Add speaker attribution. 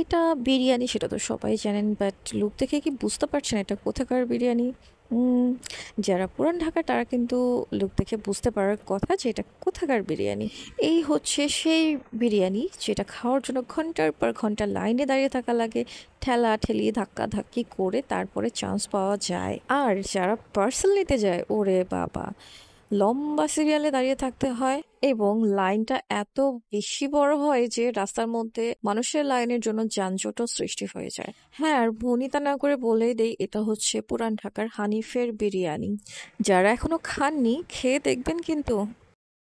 Speaker 1: এটা বিরিয়ানি সেটা তো সবাই জানেন বাট লোক দেখে কি বুঝতে পারছেন এটা কোথাকার বিরিয়ানি যারা পুরান ঢাকা তারা কিন্তু লোক দেখে বুঝতে পারার কথা যে এটা কোথাকার বিরিয়ানি এই হচ্ছে সেই বিরিয়ানি যেটা খাওয়ার জন্য ঘন্টার পর ঘন্টা লাইনে দাঁড়িয়ে থাকা লাগে ঠেলা ঠেলি ধাক্কা ধাক্কি করে তারপরে চান্স পাওয়া যায় আর যারা পার্সেল নিতে যায় ওরে বাবা লম্বা সিরিয়ালে দাঁড়িয়ে থাকতে হয় এবং লাইনটা এত বেশি বড় হয় যে রাস্তার মধ্যে মানুষের লাইনের জন্য যানজটও সৃষ্টি হয়ে যায় হ্যাঁ আর ভনিতা না করে বলে দেই এটা হচ্ছে পুরান ঢাকার হানিফের বিরিয়ানি যারা এখনো খাননি খেয়ে দেখবেন কিন্তু